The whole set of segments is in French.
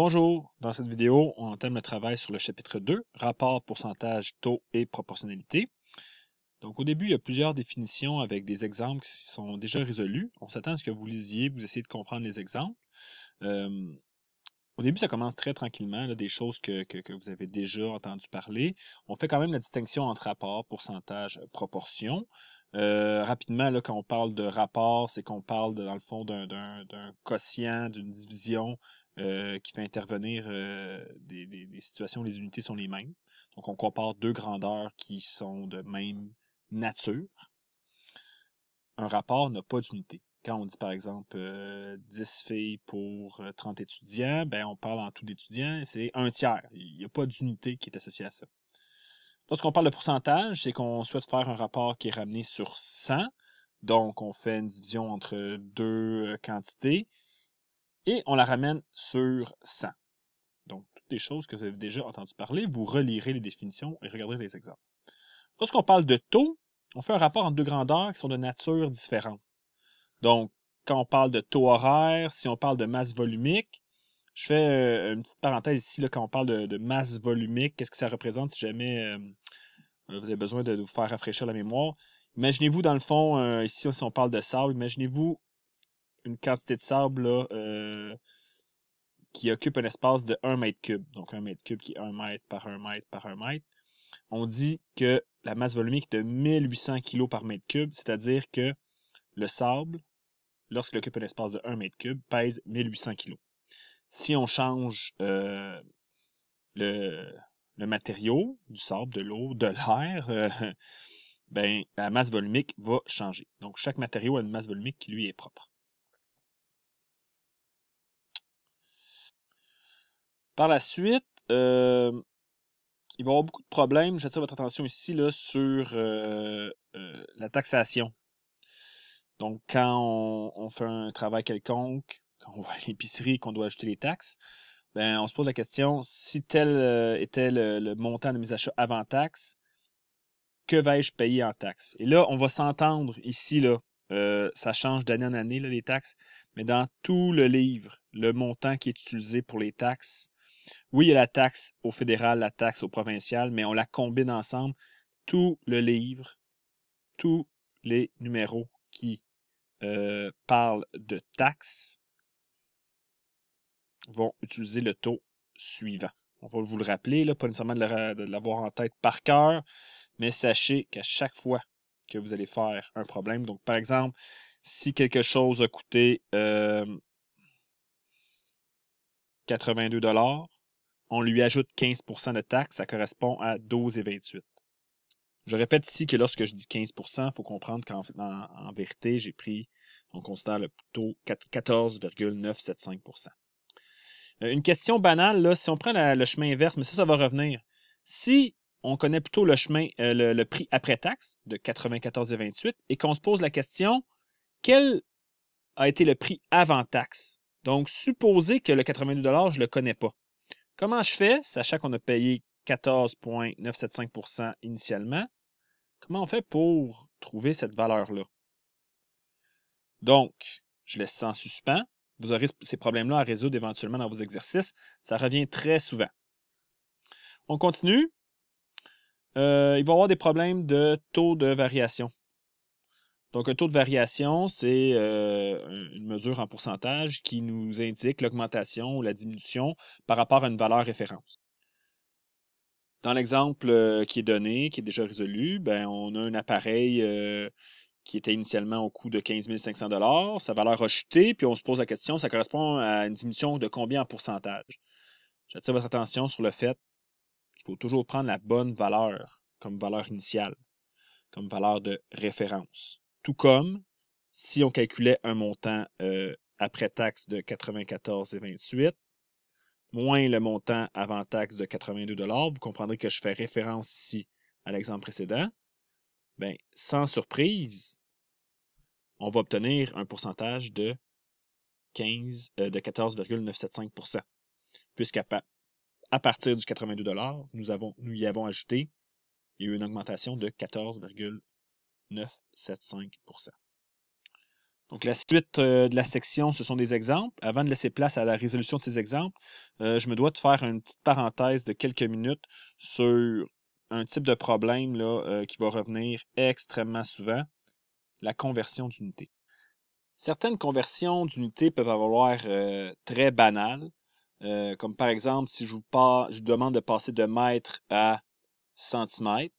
Bonjour, dans cette vidéo, on entame le travail sur le chapitre 2, rapport, pourcentage, taux et proportionnalité. Donc au début, il y a plusieurs définitions avec des exemples qui sont déjà résolus. On s'attend à ce que vous lisiez, vous essayez de comprendre les exemples. Euh, au début, ça commence très tranquillement, des choses que, vous avez déjà entendu parler. On fait quand même la distinction entre rapport, pourcentage, proportion. Euh, rapidement, quand on parle de rapport, c'est qu'on parle, dans le fond, d'un quotient, d'une division euh, qui fait intervenir euh, des, situations où les unités sont les mêmes. Donc on compare deux grandeurs qui sont de même nature. Un rapport n'a pas d'unité. Quand on dit par exemple 10 euh, filles pour 30 étudiants, ben on parle en tout d'étudiants, c'est un tiers. Il n'y a pas d'unité qui est associée à ça. Lorsqu'on parle de pourcentage, c'est qu'on souhaite faire un rapport qui est ramené sur 100. Donc, on fait une division entre deux quantités et on la ramène sur 100. Donc, toutes les choses que vous avez déjà entendu parler, vous relirez les définitions et regarderez les exemples. Lorsqu'on parle de taux, on fait un rapport entre deux grandeurs qui sont de nature différente. Donc, quand on parle de taux horaire, si on parle de masse volumique, je fais euh, une petite parenthèse ici, quand on parle de, masse volumique, qu'est-ce que ça représente si jamais euh, vous avez besoin de, vous faire rafraîchir la mémoire? Imaginez-vous, dans le fond, euh, ici, si on parle de sable, imaginez-vous une quantité de sable euh, qui occupe un espace de 1 mètre cube. Donc 1 mètre cube qui est 1 mètre par 1 mètre par 1 mètre. On dit que la masse volumique est de 1800 kg par mètre cube, c'est-à-dire que le sable, lorsqu'il occupe un espace de 1 mètre cube, pèse 1800 kg. Si on change euh, le, le, matériau, du sable, de l'eau, de l'air, euh, ben, la masse volumique va changer. Donc chaque matériau a une masse volumique qui lui est propre. Par la suite, euh, il va y avoir beaucoup de problèmes. J'attire votre attention ici là, sur euh, euh, la taxation. Donc, quand on, fait un travail quelconque, quand on va à l'épicerie, qu'on doit ajouter les taxes, ben, on se pose la question, si tel était le, montant de mes achats avant taxe, que vais-je payer en taxes? Et là, on va s'entendre ici, là, ça change d'année en année, les taxes, mais dans tout le livre, le montant qui est utilisé pour les taxes oui, il y a la taxe au fédéral, la taxe au provincial, mais on la combine ensemble. Tout le livre, tous les numéros qui euh, parlent de taxes vont utiliser le taux suivant. On va vous le rappeler, pas nécessairement de l'avoir en tête par cœur, mais sachez qu'à chaque fois que vous allez faire un problème, donc par exemple, si quelque chose a coûté 82 euh, dollars, on lui ajoute 15 de taxe, ça correspond à 12,28. Je répète ici que lorsque je dis 15 il faut comprendre qu'en vérité, j'ai pris, on considère le taux 14,975 euh, Une question banale, là, si on prend le chemin inverse, mais ça, ça va revenir. Si on connaît plutôt le chemin, euh, le, prix après taxe de 94,28 et qu'on se pose la question, quel a été le prix avant taxe? Donc, supposer que le 82 je ne le connais pas. Comment je fais, sachant qu'on a payé 14,975 initialement, comment on fait pour trouver cette valeur-là? Donc, je laisse ça en suspens. Vous aurez ces problèmes-là à résoudre éventuellement dans vos exercices. Ça revient très souvent. On continue. Euh, il va y avoir des problèmes de taux de variation. Donc, un taux de variation, c'est euh, une mesure en pourcentage qui nous indique l'augmentation ou la diminution par rapport à une valeur référence. Dans l'exemple euh, qui est donné, qui est déjà résolu, ben, on a un appareil euh, qui était initialement au coût de 15 500 sa valeur a chuté, puis on se pose la question, ça correspond à une diminution de combien en pourcentage? J'attire votre attention sur le fait qu'il faut toujours prendre la bonne valeur comme valeur initiale, comme valeur de référence tout comme si on calculait un montant euh, après taxe de 94,28 moins le montant avant taxe de 82 vous comprendrez que je fais référence ici à l'exemple précédent, ben, sans surprise, on va obtenir un pourcentage de 15, 14,975 euh, puisqu'à partir du 82 nous, nous y avons ajouté une augmentation de 14, 9,75 donc, la suite euh, de la section, ce sont des exemples. Avant de laisser place à la résolution de ces exemples, euh, je me dois de faire une petite parenthèse de quelques minutes sur un type de problème euh, qui va revenir extrêmement souvent, la conversion d'unité. Certaines conversions d'unités peuvent avoir très banales, comme par exemple si je vous, je vous demande de passer de mètre à centimètre,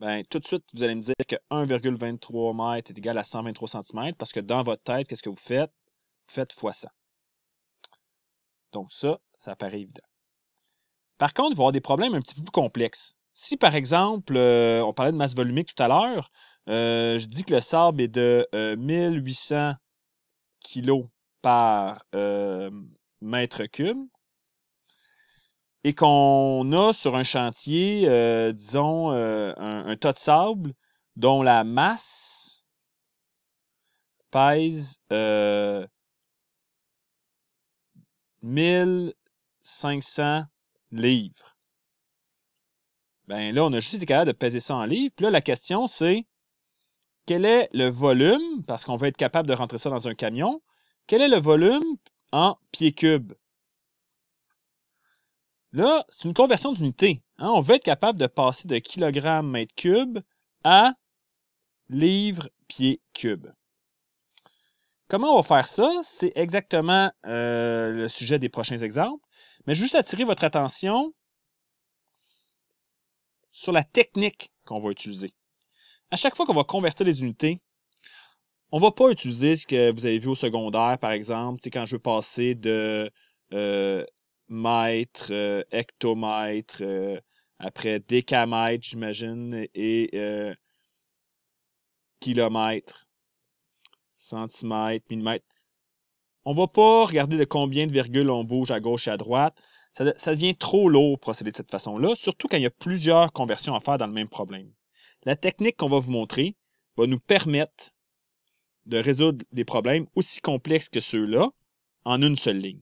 ben, tout de suite, vous allez me dire que 1,23 m est égal à 123 cm parce que dans votre tête, qu'est-ce que vous faites? Vous faites fois 100. Donc ça, ça paraît évident. Par contre, il va y avoir des problèmes un petit peu plus complexes. Si, par exemple, euh, on parlait de masse volumique tout à l'heure, euh, je dis que le sable est de 1800 euh, kg par mètre cube, et qu'on a sur un chantier, euh, disons, euh, un, tas de sable dont la masse pèse 1500 euh, livres. Ben là, on a juste été capable de peser ça en livres. Puis là, la question, c'est quel est le volume, parce qu'on va être capable de rentrer ça dans un camion, quel est le volume en pieds cubes? Là, c'est une conversion d'unité. Hein. On veut être capable de passer de kilogrammes mètre cubes à livre pied cubes. Comment on va faire ça? C'est exactement euh, le sujet des prochains exemples. Mais juste attirer votre attention sur la technique qu'on va utiliser. À chaque fois qu'on va convertir les unités, on ne va pas utiliser ce que vous avez vu au secondaire, par exemple, quand je veux passer de euh, Mètre, hectomètre, euh, euh, après décamètre, j'imagine, et euh, kilomètre, centimètre, millimètre. On va pas regarder de combien de virgules on bouge à gauche et à droite. Ça, ça devient trop lourd procéder de cette façon-là, surtout quand il y a plusieurs conversions à faire dans le même problème. La technique qu'on va vous montrer va nous permettre de résoudre des problèmes aussi complexes que ceux-là en une seule ligne.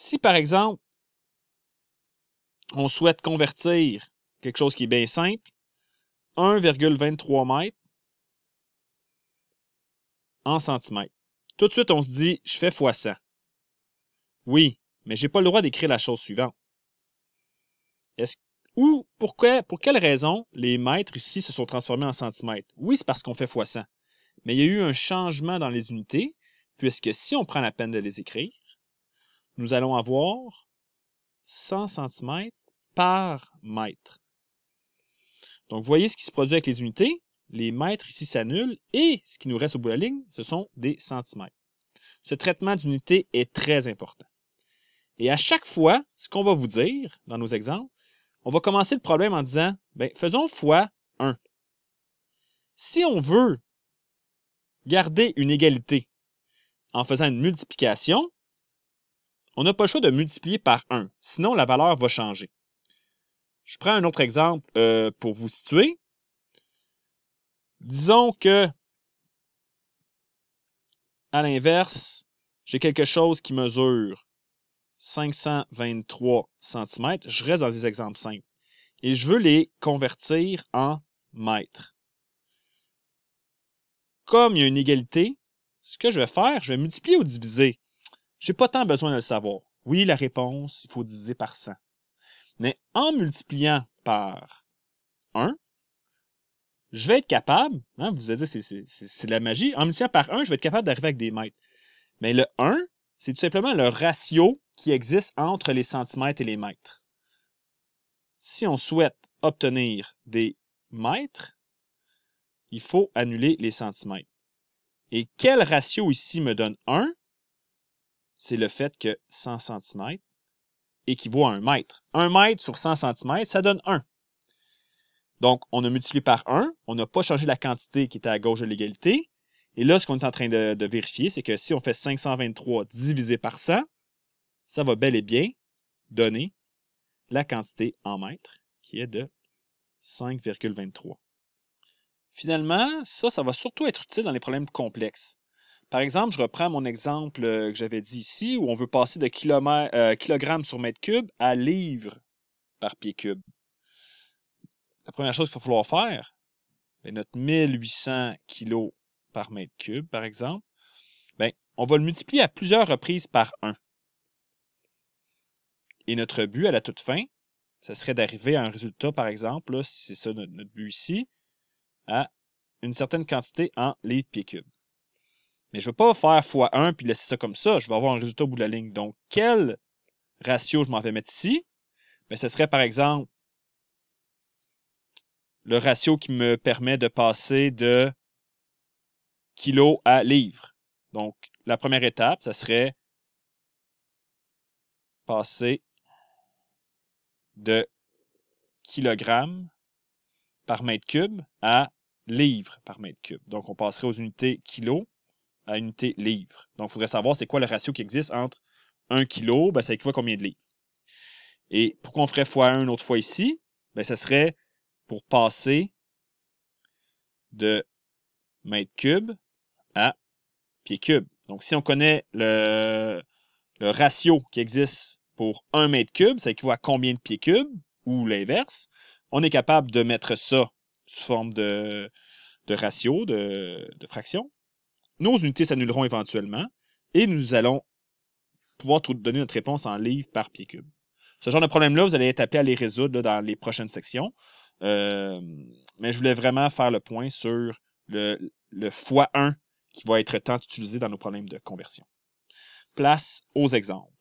Si, par exemple, on souhaite convertir quelque chose qui est bien simple, 1,23 m en centimètres. Tout de suite, on se dit, je fais fois 100. Oui, mais je n'ai pas le droit d'écrire la chose suivante. est ou pourquoi, pour quelle raison les mètres ici se sont transformés en centimètres? Oui, c'est parce qu'on fait fois 100. Mais il y a eu un changement dans les unités, puisque si on prend la peine de les écrire, nous allons avoir 100 cm par mètre. Donc, vous voyez ce qui se produit avec les unités. Les mètres ici s'annulent et ce qui nous reste au bout de la ligne, ce sont des centimètres. Ce traitement d'unité est très important. Et à chaque fois, ce qu'on va vous dire dans nos exemples, on va commencer le problème en disant, ben, faisons fois 1. Si on veut garder une égalité en faisant une multiplication, on n'a pas le choix de multiplier par 1, sinon la valeur va changer. Je prends un autre exemple euh, pour vous situer. Disons que, à l'inverse, j'ai quelque chose qui mesure 523 cm. Je reste dans des exemples simples. Et je veux les convertir en mètres. Comme il y a une égalité, ce que je vais faire, je vais multiplier ou diviser. J'ai pas tant besoin de le savoir. Oui, la réponse, il faut diviser par 100. Mais en multipliant par 1, je vais être capable, hein, vous allez dire, c'est de la magie, en multipliant par 1, je vais être capable d'arriver avec des mètres. Mais le 1, c'est tout simplement le ratio qui existe entre les centimètres et les mètres. Si on souhaite obtenir des mètres, il faut annuler les centimètres. Et quel ratio ici me donne 1? c'est le fait que 100 cm équivaut à 1 mètre. 1 mètre sur 100 cm, ça donne 1. Donc, on a multiplié par 1, on n'a pas changé la quantité qui était à gauche de l'égalité. Et là, ce qu'on est en train de, vérifier, c'est que si on fait 523 divisé par 100, ça va bel et bien donner la quantité en mètres, qui est de 5,23. Finalement, ça, ça va surtout être utile dans les problèmes complexes. Par exemple, je reprends mon exemple euh, que j'avais dit ici, où on veut passer de euh, kilogrammes sur mètre cube à livres par pied cube. La première chose qu'il va falloir faire, ben, notre 1800 kilos par mètre cube, par exemple, ben on va le multiplier à plusieurs reprises par 1. Et notre but à la toute fin, ça serait d'arriver à un résultat, par exemple, si c'est ça notre, but ici, à une certaine quantité en livres pied cube. Mais je ne veux pas faire fois 1 puis laisser ça comme ça. Je vais avoir un résultat au bout de la ligne. Donc, quel ratio je m'en vais mettre ici? Mais ben, ce serait, par exemple, le ratio qui me permet de passer de kilo à livre. Donc, la première étape, ça serait passer de kilogrammes par mètre cube à livres par mètre cube. Donc, on passerait aux unités kilos à unité livre. Donc, il faudrait savoir c'est quoi le ratio qui existe entre 1 kg, ben, ça équivaut à combien de livres. Et pourquoi on ferait fois 1 une autre fois ici? Ben, ça serait pour passer de mètre cube à pied cube. Donc, si on connaît le, ratio qui existe pour 1 mètre cube, ça équivaut à combien de pieds cubes, ou l'inverse, on est capable de mettre ça sous forme de, ratio, de fraction. Nos unités s'annuleront éventuellement et nous allons pouvoir donner notre réponse en livres par pied cube. Ce genre de problème-là, vous allez être appelé à les résoudre dans les prochaines sections. Euh, mais je voulais vraiment faire le point sur le, le x1 qui va être tant utilisé dans nos problèmes de conversion. Place aux exemples.